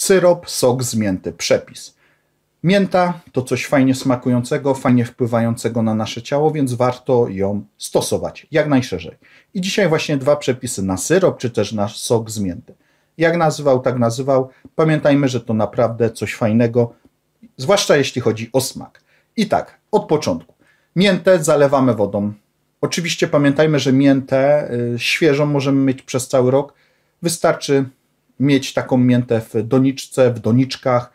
Syrop, sok z mięty. Przepis. Mięta to coś fajnie smakującego, fajnie wpływającego na nasze ciało, więc warto ją stosować jak najszerzej. I dzisiaj właśnie dwa przepisy na syrop, czy też na sok z mięty. Jak nazywał, tak nazywał. Pamiętajmy, że to naprawdę coś fajnego, zwłaszcza jeśli chodzi o smak. I tak, od początku. Miętę zalewamy wodą. Oczywiście pamiętajmy, że miętę y, świeżą możemy mieć przez cały rok. Wystarczy mieć taką miętę w doniczce, w doniczkach,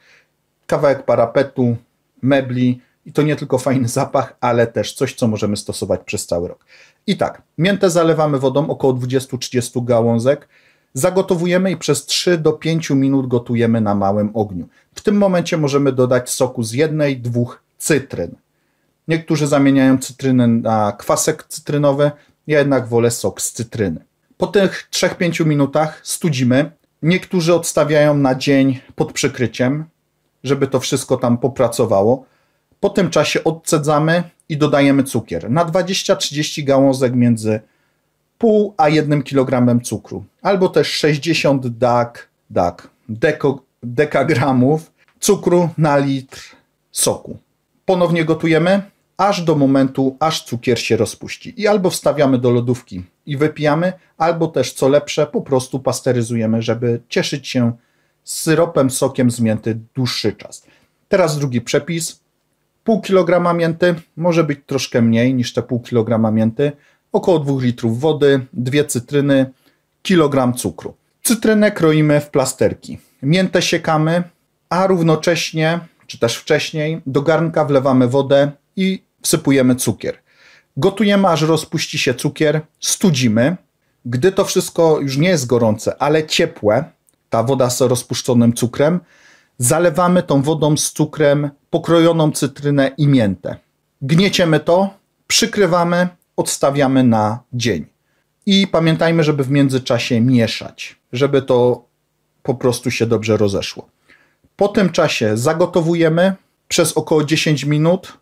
kawałek parapetu, mebli i to nie tylko fajny zapach, ale też coś, co możemy stosować przez cały rok. I tak, miętę zalewamy wodą około 20-30 gałązek, zagotowujemy i przez 3 do 5 minut gotujemy na małym ogniu. W tym momencie możemy dodać soku z jednej, dwóch cytryn. Niektórzy zamieniają cytrynę na kwasek cytrynowy, ja jednak wolę sok z cytryny. Po tych 3-5 minutach studzimy, Niektórzy odstawiają na dzień pod przykryciem, żeby to wszystko tam popracowało. Po tym czasie odcedzamy i dodajemy cukier. Na 20-30 gałązek między pół a 1 kg cukru. Albo też 60 dak, dak, deko, dekagramów cukru na litr soku. Ponownie gotujemy aż do momentu, aż cukier się rozpuści. I albo wstawiamy do lodówki i wypijamy, albo też co lepsze, po prostu pasteryzujemy, żeby cieszyć się syropem, sokiem z mięty dłuższy czas. Teraz drugi przepis. Pół kilograma mięty, może być troszkę mniej niż te pół kilograma mięty, około 2 litrów wody, dwie cytryny, kilogram cukru. Cytrynę kroimy w plasterki. Miętę siekamy, a równocześnie, czy też wcześniej, do garnka wlewamy wodę, i wsypujemy cukier. Gotujemy, aż rozpuści się cukier, studzimy. Gdy to wszystko już nie jest gorące, ale ciepłe, ta woda z rozpuszczonym cukrem, zalewamy tą wodą z cukrem pokrojoną cytrynę i miętę. Gnieciemy to, przykrywamy, odstawiamy na dzień. I pamiętajmy, żeby w międzyczasie mieszać, żeby to po prostu się dobrze rozeszło. Po tym czasie zagotowujemy przez około 10 minut,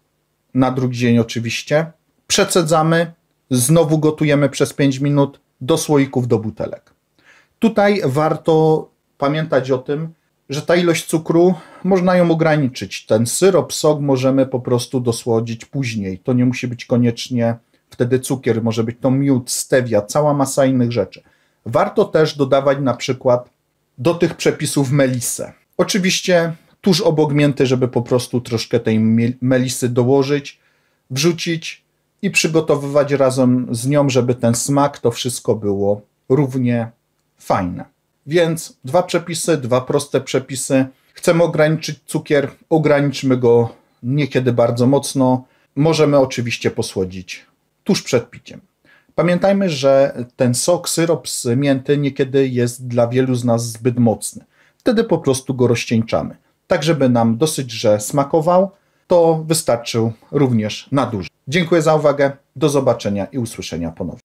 na drugi dzień oczywiście. Przecedzamy, znowu gotujemy przez 5 minut do słoików, do butelek. Tutaj warto pamiętać o tym, że ta ilość cukru można ją ograniczyć. Ten syrop, sok możemy po prostu dosłodzić później. To nie musi być koniecznie wtedy cukier, może być to miód, stevia, cała masa innych rzeczy. Warto też dodawać na przykład do tych przepisów melisę. Oczywiście tuż obok mięty, żeby po prostu troszkę tej melisy dołożyć, wrzucić i przygotowywać razem z nią, żeby ten smak, to wszystko było równie fajne. Więc dwa przepisy, dwa proste przepisy. Chcemy ograniczyć cukier, ograniczmy go niekiedy bardzo mocno. Możemy oczywiście posłodzić tuż przed piciem. Pamiętajmy, że ten sok, syrop z mięty niekiedy jest dla wielu z nas zbyt mocny. Wtedy po prostu go rozcieńczamy tak żeby nam dosyć, że smakował, to wystarczył również na dużo. Dziękuję za uwagę, do zobaczenia i usłyszenia ponownie.